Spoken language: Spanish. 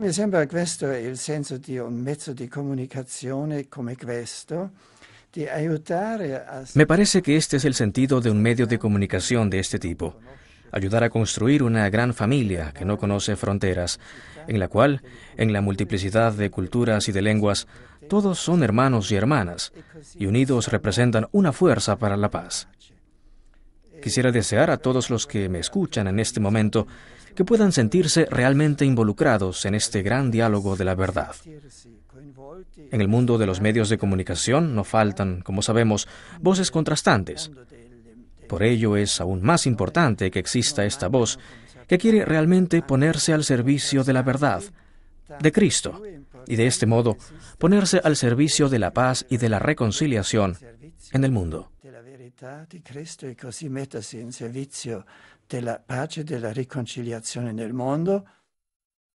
Me parece que este es el sentido de un medio de comunicación de este tipo, ayudar a construir una gran familia que no conoce fronteras, en la cual, en la multiplicidad de culturas y de lenguas, todos son hermanos y hermanas, y unidos representan una fuerza para la paz. Quisiera desear a todos los que me escuchan en este momento que puedan sentirse realmente involucrados en este gran diálogo de la verdad. En el mundo de los medios de comunicación no faltan, como sabemos, voces contrastantes. Por ello es aún más importante que exista esta voz que quiere realmente ponerse al servicio de la verdad, de Cristo, y de este modo ponerse al servicio de la paz y de la reconciliación e nel mondo. Della verità di Cristo e così mettersi in servizio della pace e della riconciliazione nel mondo.